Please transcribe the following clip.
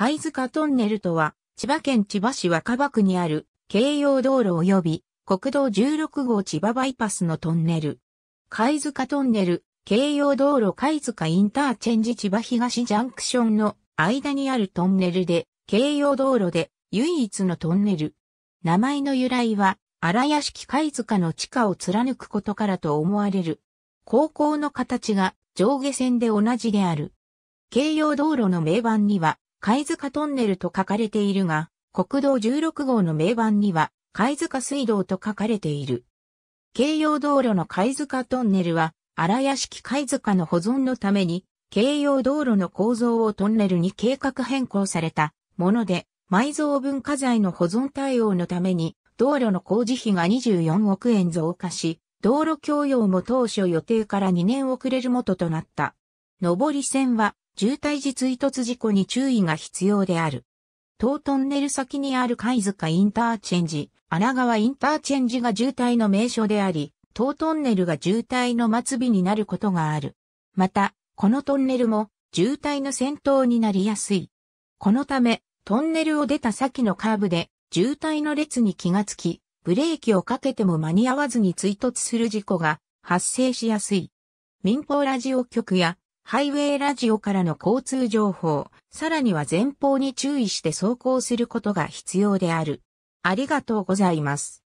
貝塚トンネルとは、千葉県千葉市若葉区にある、京葉道路及び、国道16号千葉バイパスのトンネル。貝塚トンネル、京葉道路貝塚インターチェンジ千葉東ジャンクションの間にあるトンネルで、京葉道路で唯一のトンネル。名前の由来は、荒屋敷貝塚の地下を貫くことからと思われる。高校の形が上下線で同じである。京葉道路の名番には、貝塚トンネルと書かれているが、国道16号の名板には、貝塚水道と書かれている。京葉道路の貝塚トンネルは、荒屋敷貝塚の保存のために、京葉道路の構造をトンネルに計画変更されたもので、埋蔵文化財の保存対応のために、道路の工事費が24億円増加し、道路供用も当初予定から2年遅れる元となった。上り線は渋滞時追突事故に注意が必要である。東トンネル先にある貝塚インターチェンジ、荒川インターチェンジが渋滞の名所であり、東トンネルが渋滞の末尾になることがある。また、このトンネルも渋滞の先頭になりやすい。このため、トンネルを出た先のカーブで渋滞の列に気がつき、ブレーキをかけても間に合わずに追突する事故が発生しやすい。民放ラジオ局やハイウェイラジオからの交通情報、さらには前方に注意して走行することが必要である。ありがとうございます。